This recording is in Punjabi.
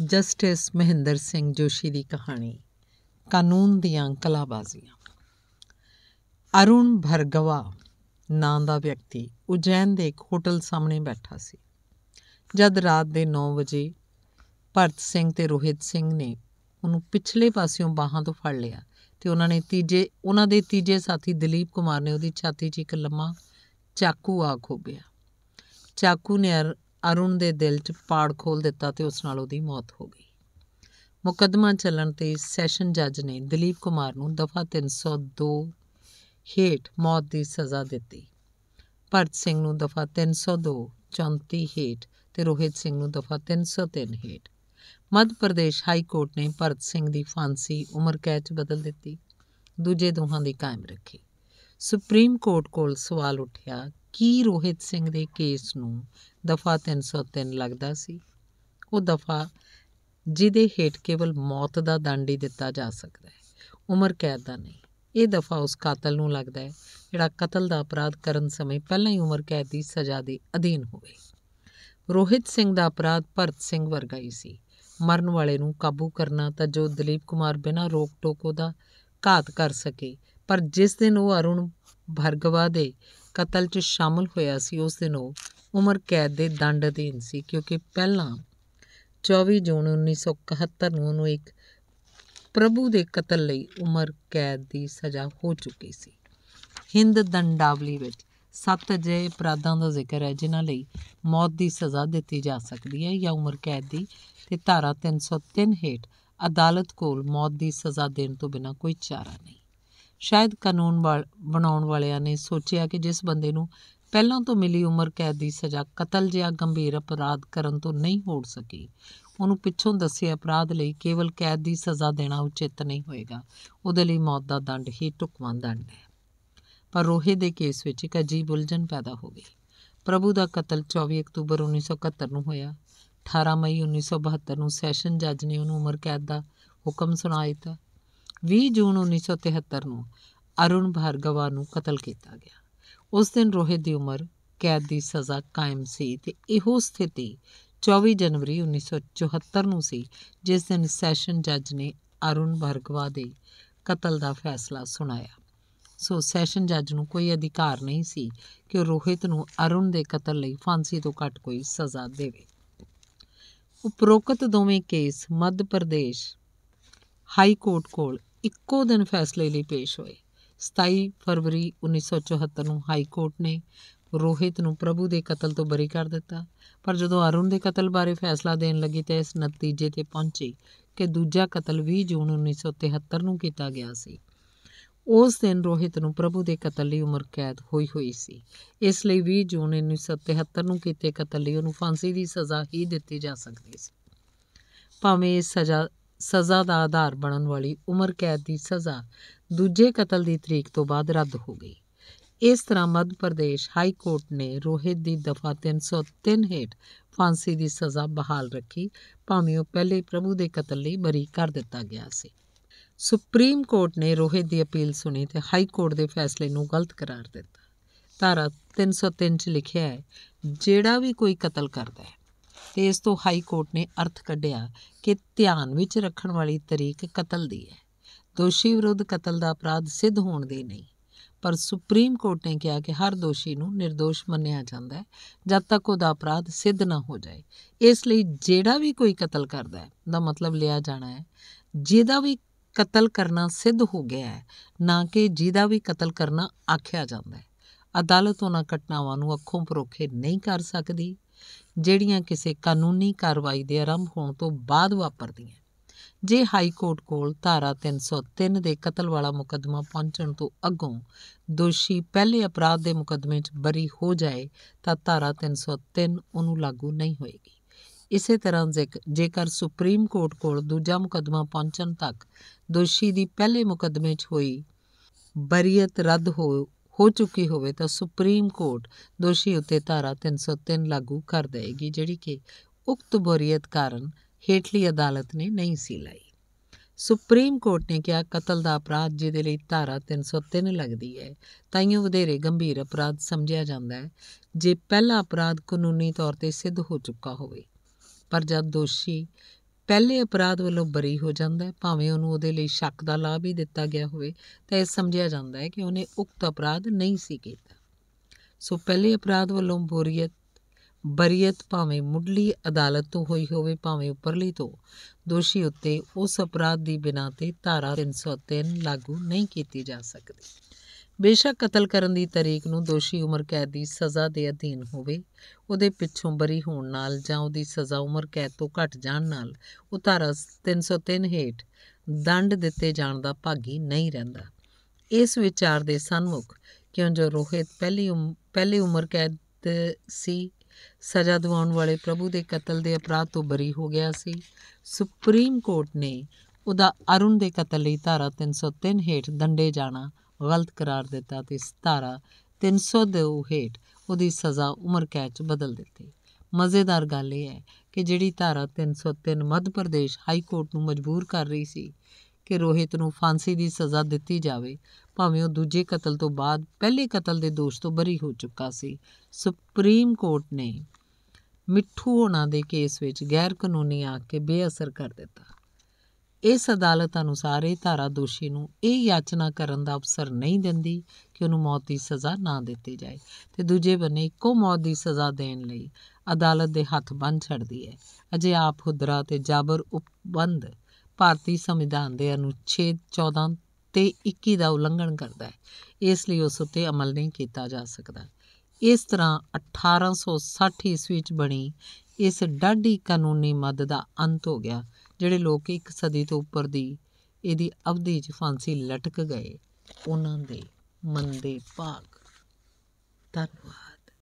ਜਸਟਿਸ ਮਹਿੰਦਰ ਸਿੰਘ ਜੋਸ਼ੀ ਦੀ ਕਹਾਣੀ ਕਾਨੂੰਨ ਦੀਆਂ ਕਲਾਬਾਜ਼ੀਆਂ ਅਰੁਣ ਭਰਗਵਾ ਨਾਂ ਦਾ ਵਿਅਕਤੀ ਉਜੈਨ ਦੇ ਇੱਕ ਹੋਟਲ ਸਾਹਮਣੇ ਬੈਠਾ ਸੀ ਜਦ ਰਾਤ ਦੇ 9 ਵਜੇ ਭਰਤ ਸਿੰਘ ਤੇ ਰੋਹਿਤ ਸਿੰਘ ਨੇ ਉਹਨੂੰ ਪਿਛਲੇ ਪਾਸਿਓਂ ਬਾਹਾਂ ਤੋਂ ਫੜ ਲਿਆ ਤੇ ਉਹਨਾਂ ਨੇ ਤੀਜੇ ਉਹਨਾਂ ਦੇ ਤੀਜੇ ਸਾਥੀ ਦਲੀਪ ਕੁਮਾਰ ਨੇ ਉਹਦੀ ਛਾਤੀ 'ਚ ਇੱਕ ਲੰਮਾ ਚਾਕੂ ਆ ਖੋਬਿਆ ਚਾਕੂ ਨੇ ਅਰੁਣ ਦੇ ਦਿਲ 'ਚ ਪਾੜ ਖੋਲ ਦਿੱਤਾ ਤੇ ਉਸ ਨਾਲ ਉਹਦੀ ਮੌਤ ਹੋ ਗਈ ਮੁਕੱਦਮਾ ਚੱਲਣ ਤੇ ਸੈਸ਼ਨ ਜੱਜ ਨੇ ਦਲੀਪ ਕੁਮਾਰ ਨੂੰ ਦਫਾ 302 ਹੇਠ ਮੌਤ ਦੀ ਸਜ਼ਾ ਦਿੱਤੀ ਭਰਤ ਸਿੰਘ ਨੂੰ ਦਫਾ 302 34 ਹੇਠ ਤੇ ਰੋਹਿਤ ਸਿੰਘ ਨੂੰ ਦਫਾ 303 ਹੇਠ ਮੱਧ ਪ੍ਰਦੇਸ਼ ਹਾਈ ਕੋਰਟ ਨੇ ਭਰਤ ਸਿੰਘ ਦੀ ਫਾਂਸੀ ਉਮਰ ਕੈਦ 'ਚ ਬਦਲ ਦਿੱਤੀ ਦੂਜੇ ਦੋਹਾਂ ਦੀ ਕਾਇਮ ਰੱਖੀ ਸੁਪਰੀਮ ਕੋਰਟ ਕੋਲ ਸਵਾਲ ਉੱਠਿਆ ਕੀ ਰੋਹਿਤ ਸਿੰਘ ਦੇ ਕੇਸ ਨੂੰ ਦਫਾ 303 ਲੱਗਦਾ ਸੀ ਉਹ ਦਫਾ ਜਿਹਦੇ ਹੇਠ ਕੇਵਲ ਮੌਤ ਦਾ ਦੰਡ ਹੀ ਦਿੱਤਾ ਜਾ ਸਕਦਾ ਹੈ ਉਮਰ ਕੈਦ ਦਾ ਨਹੀਂ ਇਹ ਦਫਾ ਉਸ ਕਾਤਲ ਨੂੰ ਲੱਗਦਾ ਹੈ ਜਿਹੜਾ ਕਤਲ ਦਾ ਅਪਰਾਧ ਕਰਨ ਸਮੇਂ ਪਹਿਲਾਂ ਹੀ ਉਮਰ ਕੈਦ ਦੀ ਸਜ਼ਾ ਦੇ ਅਧੀਨ ਹੋਵੇ ਰੋਹਿਤ ਸਿੰਘ ਦਾ ਅਪਰਾਧ ਭਰਤ ਸਿੰਘ ਵਰਗਾ ਹੀ ਸੀ ਮਰਨ ਵਾਲੇ ਨੂੰ ਕਾਬੂ ਕਰਨਾ ਤਾਂ ਜੋ ਦਲੀਪ ਕੁਮਾਰ ਬਿਨਾਂ ਰੋਕ ਟੋਕੋ ਦਾ ਘਾਤ ਕਰ ਸਕੇ ਪਰ ਜਿਸ ਦਿਨ ਉਹ ਅਰੁਣ ਭਰਗਵਾ ਦੇ ਕਤਲ 'ਚ ਸ਼ਾਮਲ ਹੋਇਆ ਸੀ ਉਸ ਦਿਨ ਉਹ ਉਮਰ ਕੈਦ ਦੇ ਦੰਡ ਅਧੀਨ ਸੀ ਕਿਉਂਕਿ ਪਹਿਲਾਂ 24 ਜੂਨ 1971 ਨੂੰ ਉਹਨੂੰ ਇੱਕ ਪ੍ਰਭੂ ਦੇ ਕਤਲ ਲਈ ਉਮਰ ਕੈਦ ਦੀ ਸਜ਼ਾ ਹੋ ਚੁੱਕੀ ਸੀ ਹਿੰਦ ਦੰਡਾਵਲੀ ਵਿੱਚ ਸੱਤ ਜੇ ਅਪਰਾਧਾਂ ਦਾ ਜ਼ਿਕਰ ਹੈ ਜਿਨ੍ਹਾਂ ਲਈ ਮੌਤ ਦੀ ਸਜ਼ਾ ਦਿੱਤੀ ਜਾ ਸਕਦੀ ਹੈ ਜਾਂ ਉਮਰ ਕੈਦ ਦੀ ਤੇ ਧਾਰਾ 303 ਹੇਠ ਅਦਾਲਤ ਕੋਲ ਮੌਤ ਦੀ ਸਜ਼ਾ ਦੇਣ ਤੋਂ ਬਿਨਾਂ ਕੋਈ ਚਾਰਾ ਨਹੀਂ ਸ਼ਾਇਦ ਕਾਨੂੰਨ ਬਣਾਉਣ ਵਾਲਿਆਂ ਨੇ ਸੋਚਿਆ ਕਿ ਜਿਸ ਬੰਦੇ ਨੂੰ ਪਹਿਲਾਂ ਤੋਂ ਮਿਲੀ ਉਮਰ ਕੈਦ ਦੀ ਸਜ਼ਾ ਕਤਲ ਜਿਹਾ ਗੰਭੀਰ ਅਪਰਾਧ ਕਰਨ ਤੋਂ ਨਹੀਂ ਹੋੜ ਸਕੀ ਉਹਨੂੰ ਪਿੱਛੋਂ ਦੱਸੇ ਅਪਰਾਧ ਲਈ ਕੇਵਲ ਕੈਦ ਦੀ ਸਜ਼ਾ ਦੇਣਾ ਉਚਿਤ ਨਹੀਂ ਹੋਏਗਾ ਉਹਦੇ ਲਈ ਮੌਤ ਦਾ ਦੰਡ ਹੀ ਟੁਕਵਾਂ ਦੰਡ ਹੈ ਪਰ ਰੋਹੇ ਦੇ ਕੇਸ ਵਿੱਚ ਇੱਕ ਅਜੀਬ ਉਲਝਣ ਪੈਦਾ ਹੋ ਗਈ ਪ੍ਰਭੂ ਦਾ ਕਤਲ 24 ਅਕਤੂਬਰ 1971 ਨੂੰ ਹੋਇਆ 18 ਮਈ 1972 ਨੂੰ ਸੈਸ਼ਨ ਜੱਜ ਨੇ ਉਹਨੂੰ ਉਮਰ ਕੈਦ ਦਾ ਹੁਕਮ ਸੁਣਾਇਆ 20 ਜੂਨ 1973 ਨੂੰ ਅਰੁਣ ਭਾਰਗਵਾ ਨੂੰ ਕਤਲ ਕੀਤਾ ਗਿਆ ਉਸ ਦਿਨ ਰੋਹਿਤ ਦੀ ਉਮਰ ਕੈਦ ਦੀ ਸਜ਼ਾ ਕਾਇਮ ਸੀ ਤੇ ਇਹੋ ਸਥਿਤੀ 24 ਜਨਵਰੀ 1974 ਨੂੰ ਸੀ ਜਿਸ ਦਿਨ ਸੈਸ਼ਨ ਜੱਜ ਨੇ ਅਰੁਣ ਭਾਰਗਵਾ ਦੇ ਕਤਲ ਦਾ ਫੈਸਲਾ ਸੁਣਾਇਆ ਸੋ ਸੈਸ਼ਨ ਜੱਜ ਨੂੰ ਕੋਈ ਅਧਿਕਾਰ ਨਹੀਂ ਸੀ ਕਿ ਉਹ ਰੋਹਿਤ ਨੂੰ ਅਰੁਣ ਦੇ ਕਤਲ ਲਈ ਫਾਂਸੀ ਤੋਂ ਘੱਟ ਕੋਈ ਸਜ਼ਾ ਦੇਵੇ ਉਪਰੋਕਤ ਦੋਵੇਂ case Madhya Pradesh high court ਕੋਲ ਇੱਕੋ ਦਿਨ ਫੈਸਲੇ ਲਈ ਪੇਸ਼ ਹੋਏ 27 ਫਰਵਰੀ 1974 ਨੂੰ ਹਾਈ ਕੋਰਟ ਨੇ ਰੋਹਿਤ ਨੂੰ ਪ੍ਰਭੂ ਦੇ ਕਤਲ ਤੋਂ ਬਰੀ ਕਰ ਦਿੱਤਾ ਪਰ ਜਦੋਂ ਅਰੁਣ ਦੇ ਕਤਲ ਬਾਰੇ ਫੈਸਲਾ ਦੇਣ ਲੱਗੀ ਤਾਂ ਇਸ ਨਤੀਜੇ ਤੇ ਪਹੁੰਚੀ ਕਿ ਦੂਜਾ ਕਤਲ 20 ਜੂਨ 1973 ਨੂੰ ਕੀਤਾ ਗਿਆ ਸੀ ਉਸ ਦਿਨ ਰੋਹਿਤ ਨੂੰ ਪ੍ਰਭੂ ਦੇ ਕਤਲ ਲਈ ਉਮਰ ਕੈਦ ਹੋਈ ਹੋਈ ਸੀ ਇਸ ਲਈ 20 ਜੂਨ 1973 ਨੂੰ ਕੀਤੇ ਕਤਲ ਲਈ ਉਹਨੂੰ ਫਾਂਸੀ ਦੀ ਸਜ਼ਾ ਹੀ ਦਿੱਤੀ ਜਾ ਸਕਦੀ ਸੀ ਭਾਵੇਂ ਇਹ ਸਜ਼ਾ ਸਜ਼ਾ ਦਾ ਆਧਾਰ ਬਣਨ ਵਾਲੀ ਉਮਰ ਕੈਦ ਦੀ ਸਜ਼ਾ ਦੂਜੇ ਕਤਲ ਦੀ ਤਰੀਕ ਤੋਂ ਬਾਅਦ ਰੱਦ ਹੋ ਗਈ ਇਸ ਤਰ੍ਹਾਂ ਮੱਧ ਪ੍ਰਦੇਸ਼ ਹਾਈ ਕੋਰਟ ਨੇ ਰੋਹਿਤ ਦੀ ਦਫਾ 303 ਹੇਠ ਫਾਂਸੀ ਦੀ ਸਜ਼ਾ ਬਹਾਲ ਰੱਖੀ ਭਾਵੇਂ ਉਹ ਪਹਿਲੇ ਪ੍ਰਭੂ ਦੇ ਕਤਲ ਲਈ ਬਰੀ ਕਰ ਦਿੱਤਾ ਗਿਆ ਸੀ ਸੁਪਰੀਮ ਕੋਰਟ ਨੇ ਰੋਹਿਤ ਦੀ ਅਪੀਲ ਸੁਣੀ ਤੇ ਹਾਈ ਕੋਰਟ ਦੇ ਫੈਸਲੇ ਨੂੰ ਗਲਤ ਕਰਾਰ ਦਿੱਤਾ ਧਾਰਾ 303 ਚ ਲਿਖਿਆ ਹੈ ਜਿਹੜਾ ਵੀ ਕੋਈ ਕਤਲ ਕਰਦਾ ਹੈ ਤੇ ਇਸ ਤੋਂ ਹਾਈ ਕੋਰਟ ਨੇ ਅਰਥ ਕੱਢਿਆ ਕਿ ਧਿਆਨ ਵਿੱਚ ਰੱਖਣ ਵਾਲੀ ਤਰੀਕ ਕਤਲ ਦੀ ਹੈ ਦੋਸ਼ੀ ਵਿਰੁੱਧ ਕਤਲ ਦਾ ਅਪਰਾਧ ਸਿੱਧ ਹੋਣ ਦੇ ਨਹੀਂ ਪਰ ਸੁਪਰੀਮ ਕੋਰਟ ਨੇ ਕਿਹਾ ਕਿ ਹਰ ਦੋਸ਼ੀ ਨੂੰ નિર્ਦੋਸ਼ ਮੰਨਿਆ ਜਾਂਦਾ ਹੈ ਜਦ ਤੱਕ ਉਹਦਾ ਅਪਰਾਧ ਸਿੱਧ ਨਾ ਹੋ ਜਾਏ ਇਸ ਲਈ ਜਿਹੜਾ ਵੀ ਕੋਈ ਕਤਲ ਕਰਦਾ ਹੈ ਦਾ ਮਤਲਬ ਲਿਆ ਜਾਣਾ ਹੈ ਜਿਹਦਾ ਵੀ ਕਤਲ ਕਰਨਾ ਸਿੱਧ ਹੋ ਗਿਆ ਹੈ ਨਾ ਕਿ ਜਿਹਦਾ ਵੀ ਕਤਲ ਕਰਨਾ ਆਖਿਆ ਜਾਂਦਾ ਹੈ ਅਦਾਲਤ ਉਹਨਾਂ ਘਟਨਾਵਾਂ ਨੂੰ ਅੱਖੋਂ ਪਰੋਖੇ ਨਹੀਂ ਕਰ ਸਕਦੀ ਜਿਹੜੀਆਂ ਕਿਸੇ ਕਾਨੂੰਨੀ ਕਾਰਵਾਈ ਦੇ ਆਰੰਭ ਹੋਣ ਤੋਂ ਬਾਅਦ ਵਾਪਰਦੀਆਂ ਜੇ ਹਾਈ ਕੋਰਟ ਕੋਲ ਧਾਰਾ 303 ਦੇ ਕਤਲ ਵਾਲਾ ਮੁਕੱਦਮਾ ਪਹੁੰਚਣ ਤੋਂ ਅਗੋਂ ਦੋਸ਼ੀ ਪਹਿਲੇ ਅਪਰਾਧ ਦੇ ਮੁਕੱਦਮੇ 'ਚ ਬਰੀ ਹੋ ਜਾਏ ਤਾਂ ਧਾਰਾ 303 ਉਹਨੂੰ ਲਾਗੂ ਨਹੀਂ ਹੋਏਗੀ ਇਸੇ ਤਰ੍ਹਾਂ ਜੇਕਰ ਸੁਪਰੀਮ ਕੋਰਟ ਕੋਲ ਦੂਜਾ ਮੁਕੱਦਮਾ ਪਹੁੰਚਣ ਤੱਕ ਦੋਸ਼ੀ ਦੀ ਪਹਿਲੇ ਮੁਕੱਦਮੇ 'ਚ ਹੋਈ ਬਰੀਅਤ ਰੱਦ ਹੋ ਹੋ ਚੁੱਕੀ ਹੋਵੇ ਤਾਂ ਸੁਪਰੀਮ ਕੋਰਟ ਦੋਸ਼ੀ ਉੱਤੇ ਧਾਰਾ 303 ਲਾਗੂ ਕਰ ਦੇਵੇਗੀ ਜਿਹੜੀ ਕਿ ਉਕਤ ਬਰੀਅਤ ਕਾਰਨ ਹੇਠਲੀ ਅਦਾਲਤ ਨੇ ਨਹੀਂ ਸੀ ਲਈ ਸੁਪਰੀਮ ਕੋਰਟ ਨੇ ਕਿਹਾ ਕਤਲ ਦਾ ਅਪਰਾਧ ਜਿਹਦੇ ਲਈ ਧਾਰਾ 303 ਲੱਗਦੀ ਹੈ ਤਾਈਓ ਵਧੇਰੇ ਗੰਭੀਰ ਅਪਰਾਧ ਸਮਝਿਆ ਜਾਂਦਾ ਹੈ ਜੇ ਪਹਿਲਾ ਅਪਰਾਧ ਕਾਨੂੰਨੀ ਤੌਰ ਤੇ ਸਿੱਧ ਹੋ ਚੁੱਕਾ ਹੋਵੇ ਪਰ ਜਦ ਦੋਸ਼ੀ ਪਹਿਲੇ ਅਪਰਾਧ ਵੱਲੋਂ ਬਰੀ ਹੋ ਜਾਂਦਾ ਹੈ ਭਾਵੇਂ ਉਹਨੂੰ ਉਹਦੇ ਲਈ ਸ਼ੱਕ ਦਾ ਲਾਭ ਹੀ ਦਿੱਤਾ ਗਿਆ ਹੋਵੇ ਤਾਂ ਇਹ ਸਮਝਿਆ ਜਾਂਦਾ ਹੈ ਕਿ ਉਹਨੇ ਉਕਤ ਅਪਰਾਧ ਨਹੀਂ ਸੀ ਕੀਤਾ ਸੋ ਪਹਿਲੇ ਅਪਰਾਧ ਵੱਲੋਂ ਬੋਰੀਅਤ ਬਰੀਅਤ ਭਾਵੇਂ ਮੁੱਢਲੀ ਅਦਾਲਤ ਤੋਂ ਹੋਈ ਹੋਵੇ ਭਾਵੇਂ ਉੱਪਰਲੀ ਤੋਂ ਦੋਸ਼ੀ ਉੱਤੇ ਉਸ ਅਪਰਾਧ ਦੀ ਬਿਨਾ ਤੇ ਧਾਰਾ 303 ਲਾਗੂ ਨਹੀਂ ਕੀਤੀ ਜਾ ਸਕਦੀ ਬੇਸ਼ੱਕ ਕਤਲ ਕਰਨ ਦੀ ਤਰੀਕ ਨੂੰ ਦੋਸ਼ੀ ਉਮਰ ਕੈਦ ਦੀ ਸਜ਼ਾ ਦੇ ਅਧੀਨ ਹੋਵੇ ਉਹਦੇ ਪਿੱਛੋਂ ਬਰੀ ਹੋਣ ਨਾਲ ਜਾਂ ਉਹਦੀ ਸਜ਼ਾ ਉਮਰ ਕੈਦ ਤੋਂ ਘਟ ਜਾਣ ਨਾਲ ਉਹ ਧਾਰਾ 303 ਹੇਠ ਦੰਡ ਦਿੱਤੇ ਜਾਣ ਦਾ ਭਾਗੀ ਨਹੀਂ ਰਹਿੰਦਾ ਇਸ ਵਿਚਾਰ ਦੇ ਸਨਮੁਖ ਕਿਉਂ ਜੋ ਰੋਹਿਤ ਪਹਿਲੀ ਪਹਿਲੀ ਉਮਰ ਕੈਦ ਸੀ ਸਜ਼ਾ ਦਿਵਾਉਣ ਵਾਲੇ ਪ੍ਰਭੂ ਦੇ ਕਤਲ ਦੇ ਅਪਰਾਧ ਤੋਂ ਬਰੀ ਹੋ ਗਿਆ ਸੀ ਸੁਪਰੀਮ ਕੋਰਟ ਨੇ ਉਹਦਾ ਅਰੁਣ ਦੇ ਕਤਲ ਲਈ ਧਾਰਾ 303 ਹੇਠ ਦੰਡੇ ਜਾਣਾ ਗਲਤ ਕਰਾਰ ਦਿੱਤਾ ਤੇ 17 300 ਦੇ ਹੇਠ ਉਹਦੀ ਸਜ਼ਾ ਉਮਰ ਕੈਦ ਚ ਬਦਲ ਦਿੱਤੀ ਮਜ਼ੇਦਾਰ ਗੱਲ ਇਹ ਹੈ ਕਿ ਜਿਹੜੀ ਧਾਰਾ 303 ਮੱਧ ਪ੍ਰਦੇਸ਼ ਹਾਈ ਕੋਰਟ ਨੂੰ ਮਜਬੂਰ ਕਰ ਰਹੀ ਸੀ ਕਿ ਰੋਹਿਤ ਨੂੰ ਫਾਂਸੀ ਦੀ ਸਜ਼ਾ ਦਿੱਤੀ ਜਾਵੇ ਭਾਵੇਂ ਉਹ ਦੂਜੇ ਕਤਲ ਤੋਂ ਬਾਅਦ ਪਹਿਲੇ ਕਤਲ ਦੇ ਦੋਸ਼ ਤੋਂ ਬਰੀ ਹੋ ਚੁੱਕਾ ਸੀ ਸੁਪਰੀਮ ਕੋਰਟ ਨੇ ਮਿੱਠੂ ਹੋਣਾ ਦੇ ਕੇਸ ਵਿੱਚ ਗੈਰ ਕਾਨੂੰਨੀ ਆ ਕੇ ਬੇਅਸਰ ਕਰ ਦਿੱਤਾ ਇਸ ਅਦਾਲਤ ਅਨੁਸਾਰ ਇਹ ਧਾਰਾ ਦੋਸ਼ੀ ਨੂੰ ਇਹ ਯਾਚਨਾ ਕਰਨ ਦਾ ਅਵਸਰ ਨਹੀਂ ਦਿੰਦੀ ਕਿ ਉਹਨੂੰ ਮੌਤ ਦੀ ਸਜ਼ਾ ਨਾ ਦਿੱਤੀ ਜਾਏ ਤੇ ਦੂਜੇ ਬੰਨੇ ਇੱਕੋ ਮੌਤ ਦੀ ਸਜ਼ਾ ਦੇਣ ਲਈ ਅਦਾਲਤ ਦੇ ਹੱਥ ਬੰਨ ਛੱਡਦੀ ਹੈ ਅਜੇ ਆਪ ਹੁਦਰਾ ਤੇ ਜਾਬਰ ਉਪਬੰਧ ਭਾਰਤੀ ਸੰਵਿਧਾਨ ਦੇ ਅਨੁਛੇਦ 14 ਤੇ 21 ਦਾ ਉਲੰਘਣ ਕਰਦਾ ਹੈ ਇਸ ਲਈ ਉਸ ਉੱਤੇ ਅਮਲ ਨਹੀਂ ਕੀਤਾ ਜਾ ਸਕਦਾ ਇਸ ਤਰ੍ਹਾਂ 1860 ਈਸਵੀ ਵਿੱਚ ਬਣੀ ਇਸ ਡਾਢੀ ਕਾਨੂੰਨੀ ਮਦਦ ਦਾ ਅੰਤ ਹੋ ਗਿਆ ਜਿਹੜੇ ਲੋਕ ਇੱਕ ਸਦੀ ਤੋਂ ਉੱਪਰ ਦੀ ਇਹਦੀ ਅਵਧੀ 'ਚ ਫਾਂਸੀ ਲਟਕ ਗਏ ਉਹਨਾਂ ਦੇ ਮੰਦੇ ਭਾਗ ਧੰਨਵਾਦ